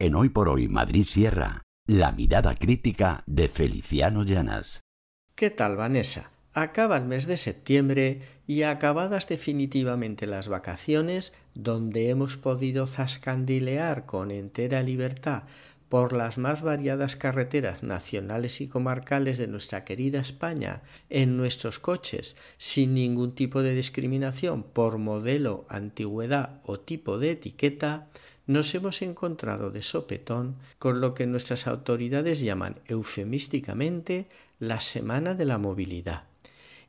En Hoy por Hoy Madrid Sierra, la mirada crítica de Feliciano Llanas. ¿Qué tal, Vanessa? Acaba el mes de septiembre y acabadas definitivamente las vacaciones, donde hemos podido zascandilear con entera libertad por las más variadas carreteras nacionales y comarcales de nuestra querida España, en nuestros coches, sin ningún tipo de discriminación por modelo, antigüedad o tipo de etiqueta, nos hemos encontrado de sopetón con lo que nuestras autoridades llaman eufemísticamente la Semana de la Movilidad.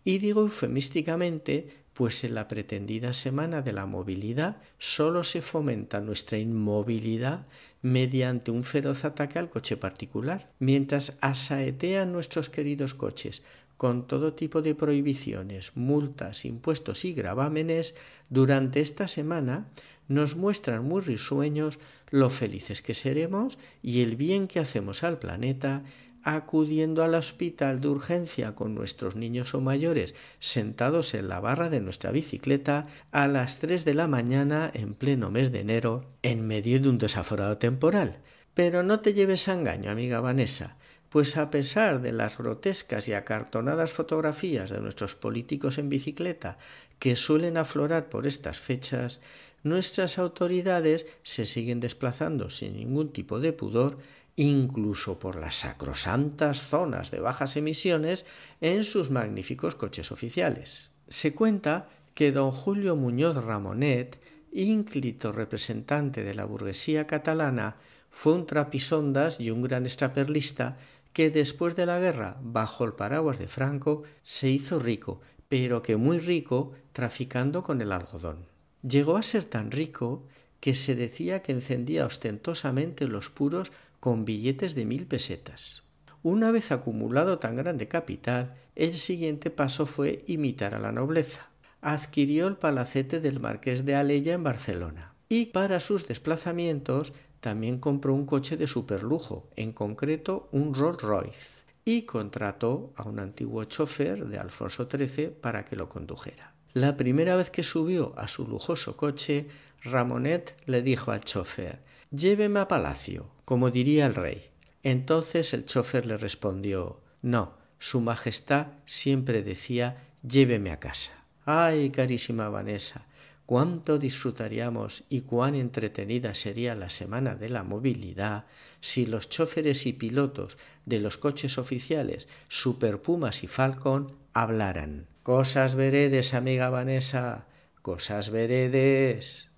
Y digo eufemísticamente, pues en la pretendida Semana de la Movilidad solo se fomenta nuestra inmovilidad mediante un feroz ataque al coche particular, mientras asaetean nuestros queridos coches con todo tipo de prohibiciones, multas, impuestos y gravámenes, durante esta semana nos muestran muy risueños lo felices que seremos y el bien que hacemos al planeta acudiendo al hospital de urgencia con nuestros niños o mayores sentados en la barra de nuestra bicicleta a las 3 de la mañana en pleno mes de enero en medio de un desaforado temporal. Pero no te lleves a engaño, amiga Vanessa pues a pesar de las grotescas y acartonadas fotografías de nuestros políticos en bicicleta que suelen aflorar por estas fechas, nuestras autoridades se siguen desplazando sin ningún tipo de pudor incluso por las sacrosantas zonas de bajas emisiones en sus magníficos coches oficiales. Se cuenta que don Julio Muñoz Ramonet, ínclito representante de la burguesía catalana, fue un trapisondas y un gran extraperlista que después de la guerra, bajo el paraguas de Franco, se hizo rico, pero que muy rico traficando con el algodón. Llegó a ser tan rico que se decía que encendía ostentosamente los puros con billetes de mil pesetas. Una vez acumulado tan grande capital, el siguiente paso fue imitar a la nobleza. Adquirió el palacete del marqués de Alella en Barcelona y para sus desplazamientos también compró un coche de superlujo, en concreto un Rolls Royce, y contrató a un antiguo chofer de Alfonso XIII para que lo condujera. La primera vez que subió a su lujoso coche, Ramonet le dijo al chofer Lléveme a palacio, como diría el rey. Entonces el chofer le respondió No, Su Majestad siempre decía Lléveme a casa. Ay, carísima Vanessa, cuánto disfrutaríamos y cuán entretenida sería la semana de la movilidad si los choferes y pilotos de los coches oficiales Super Pumas y Falcon hablaran. Cosas veredes, amiga Vanessa, cosas veredes.